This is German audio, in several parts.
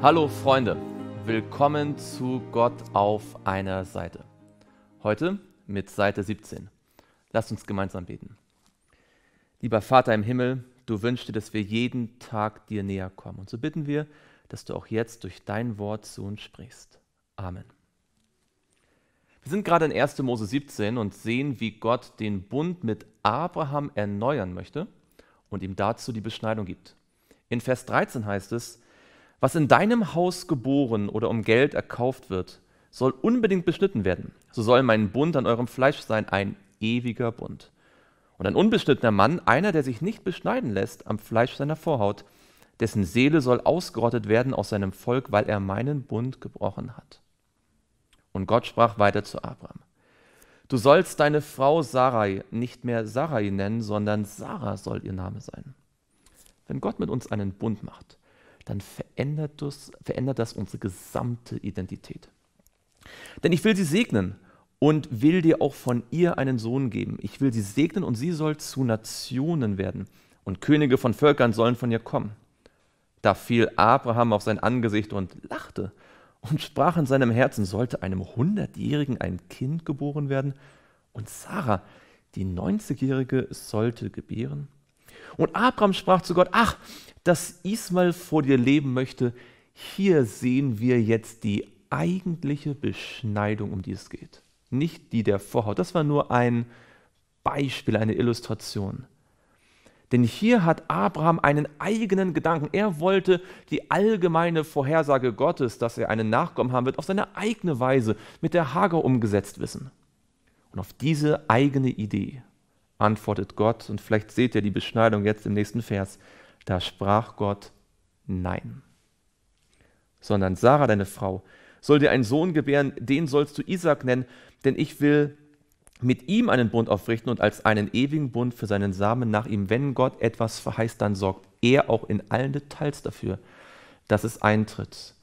Hallo Freunde, willkommen zu Gott auf einer Seite. Heute mit Seite 17. Lasst uns gemeinsam beten. Lieber Vater im Himmel, du wünschst dir, dass wir jeden Tag dir näher kommen. Und so bitten wir, dass du auch jetzt durch dein Wort zu uns sprichst. Amen. Wir sind gerade in 1. Mose 17 und sehen, wie Gott den Bund mit Abraham erneuern möchte und ihm dazu die Beschneidung gibt. In Vers 13 heißt es, was in deinem Haus geboren oder um Geld erkauft wird, soll unbedingt beschnitten werden. So soll mein Bund an eurem Fleisch sein, ein ewiger Bund. Und ein unbeschnittener Mann, einer, der sich nicht beschneiden lässt am Fleisch seiner Vorhaut, dessen Seele soll ausgerottet werden aus seinem Volk, weil er meinen Bund gebrochen hat. Und Gott sprach weiter zu Abraham. Du sollst deine Frau Sarai nicht mehr Sarai nennen, sondern Sarah soll ihr Name sein. Wenn Gott mit uns einen Bund macht, dann verändert verändert das, verändert das unsere gesamte Identität. Denn ich will sie segnen und will dir auch von ihr einen Sohn geben. Ich will sie segnen und sie soll zu Nationen werden. Und Könige von Völkern sollen von ihr kommen. Da fiel Abraham auf sein Angesicht und lachte und sprach in seinem Herzen, sollte einem Hundertjährigen ein Kind geboren werden? Und Sarah, die neunzigjährige, sollte gebären? Und Abraham sprach zu Gott, ach, dass Ismael vor dir leben möchte, hier sehen wir jetzt die eigentliche Beschneidung, um die es geht. Nicht die der Vorhaut. Das war nur ein Beispiel, eine Illustration. Denn hier hat Abraham einen eigenen Gedanken. Er wollte die allgemeine Vorhersage Gottes, dass er einen Nachkommen haben wird, auf seine eigene Weise mit der Hager umgesetzt wissen. Und auf diese eigene Idee antwortet Gott, und vielleicht seht ihr die Beschneidung jetzt im nächsten Vers, da sprach Gott Nein. Sondern Sarah, deine Frau, soll dir einen Sohn gebären, den sollst du Isaac nennen, denn ich will mit ihm einen Bund aufrichten und als einen ewigen Bund für seinen Samen nach ihm. Wenn Gott etwas verheißt, dann sorgt er auch in allen Details dafür, dass es eintritt.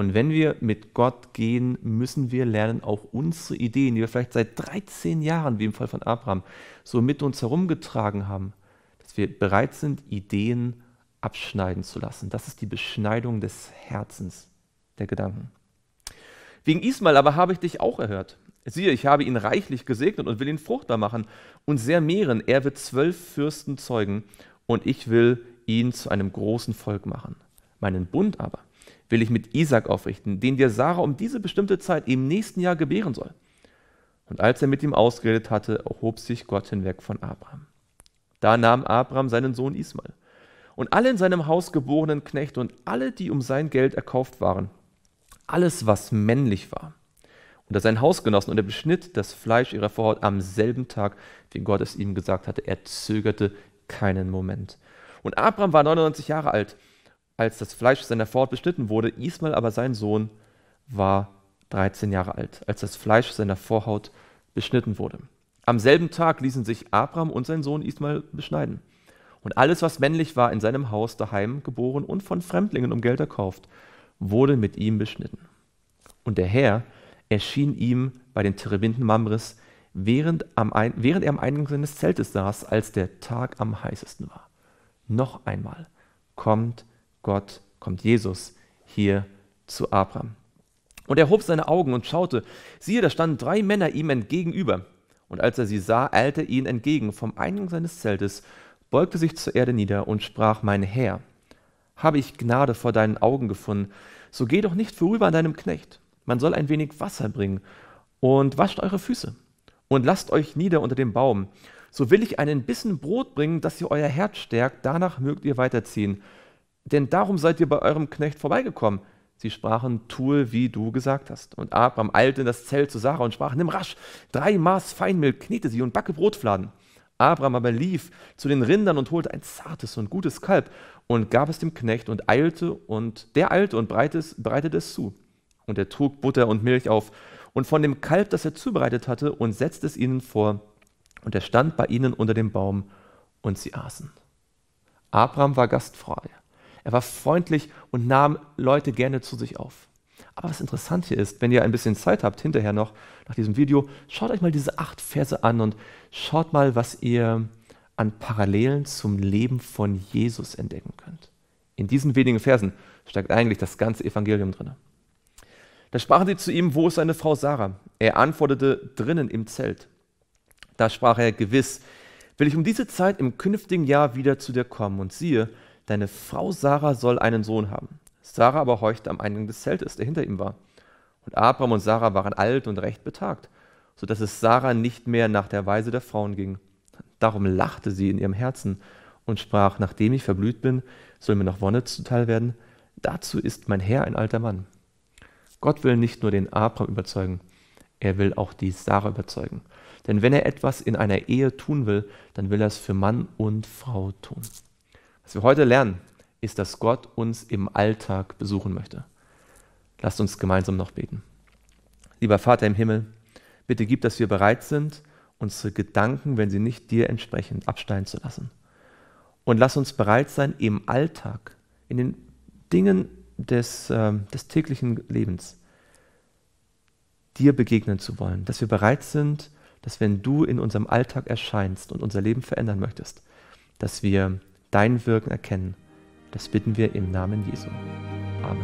Und wenn wir mit Gott gehen, müssen wir lernen, auch unsere Ideen, die wir vielleicht seit 13 Jahren, wie im Fall von Abraham, so mit uns herumgetragen haben, dass wir bereit sind, Ideen abschneiden zu lassen. Das ist die Beschneidung des Herzens, der Gedanken. Wegen Ismail aber habe ich dich auch erhört. Siehe, ich habe ihn reichlich gesegnet und will ihn fruchtbar machen und sehr mehren. Er wird zwölf Fürsten zeugen und ich will ihn zu einem großen Volk machen. Meinen Bund aber will ich mit Isaac aufrichten, den dir Sarah um diese bestimmte Zeit im nächsten Jahr gebären soll. Und als er mit ihm ausgeredet hatte, erhob sich Gott hinweg von Abraham. Da nahm Abraham seinen Sohn Ismael und alle in seinem Haus geborenen Knechte und alle, die um sein Geld erkauft waren, alles, was männlich war, unter seinen Hausgenossen und er beschnitt das Fleisch ihrer Vorhaut am selben Tag, wie Gott es ihm gesagt hatte. Er zögerte keinen Moment. Und Abraham war 99 Jahre alt als das Fleisch seiner Vorhaut beschnitten wurde, Ismael aber sein Sohn war 13 Jahre alt, als das Fleisch seiner Vorhaut beschnitten wurde. Am selben Tag ließen sich Abraham und sein Sohn Ismael beschneiden. Und alles, was männlich war, in seinem Haus daheim geboren und von Fremdlingen um Geld erkauft, wurde mit ihm beschnitten. Und der Herr erschien ihm bei den Terebinden Mamres, während, ein, während er am Eingang seines Zeltes saß, als der Tag am heißesten war. Noch einmal kommt Gott, kommt Jesus hier zu Abraham. Und er hob seine Augen und schaute, siehe, da standen drei Männer ihm entgegenüber. Und als er sie sah, eilte ihnen entgegen vom Eingang seines Zeltes, beugte sich zur Erde nieder und sprach, mein Herr, habe ich Gnade vor deinen Augen gefunden, so geh doch nicht vorüber an deinem Knecht. Man soll ein wenig Wasser bringen und wascht eure Füße und lasst euch nieder unter dem Baum. So will ich einen Bissen Brot bringen, dass ihr euer Herz stärkt, danach mögt ihr weiterziehen denn darum seid ihr bei eurem Knecht vorbeigekommen. Sie sprachen, tue, wie du gesagt hast. Und Abraham eilte in das Zelt zu Sarah und sprach, nimm rasch drei Maß Feinmilch, knete sie und backe Brotfladen. Abraham aber lief zu den Rindern und holte ein zartes und gutes Kalb und gab es dem Knecht und eilte und der eilte und breitete es zu. Und er trug Butter und Milch auf und von dem Kalb, das er zubereitet hatte, und setzte es ihnen vor. Und er stand bei ihnen unter dem Baum und sie aßen. Abraham war gastfrei er war freundlich und nahm Leute gerne zu sich auf. Aber das Interessante ist, wenn ihr ein bisschen Zeit habt, hinterher noch nach diesem Video, schaut euch mal diese acht Verse an und schaut mal, was ihr an Parallelen zum Leben von Jesus entdecken könnt. In diesen wenigen Versen steckt eigentlich das ganze Evangelium drin. Da sprachen sie zu ihm, wo ist seine Frau Sarah? Er antwortete, drinnen im Zelt. Da sprach er, gewiss, will ich um diese Zeit im künftigen Jahr wieder zu dir kommen. Und siehe, Deine Frau Sarah soll einen Sohn haben. Sarah aber horchte am Eingang des Zeltes, der hinter ihm war. Und Abram und Sarah waren alt und recht betagt, so dass es Sarah nicht mehr nach der Weise der Frauen ging. Darum lachte sie in ihrem Herzen und sprach, nachdem ich verblüht bin, soll mir noch Wonne zuteil werden. Dazu ist mein Herr ein alter Mann. Gott will nicht nur den Abram überzeugen, er will auch die Sarah überzeugen. Denn wenn er etwas in einer Ehe tun will, dann will er es für Mann und Frau tun. Was wir heute lernen, ist, dass Gott uns im Alltag besuchen möchte. Lasst uns gemeinsam noch beten. Lieber Vater im Himmel, bitte gib, dass wir bereit sind, unsere Gedanken, wenn sie nicht dir entsprechen, absteigen zu lassen. Und lass uns bereit sein, im Alltag, in den Dingen des, äh, des täglichen Lebens, dir begegnen zu wollen. Dass wir bereit sind, dass wenn du in unserem Alltag erscheinst und unser Leben verändern möchtest, dass wir dein Wirken erkennen. Das bitten wir im Namen Jesu. Amen.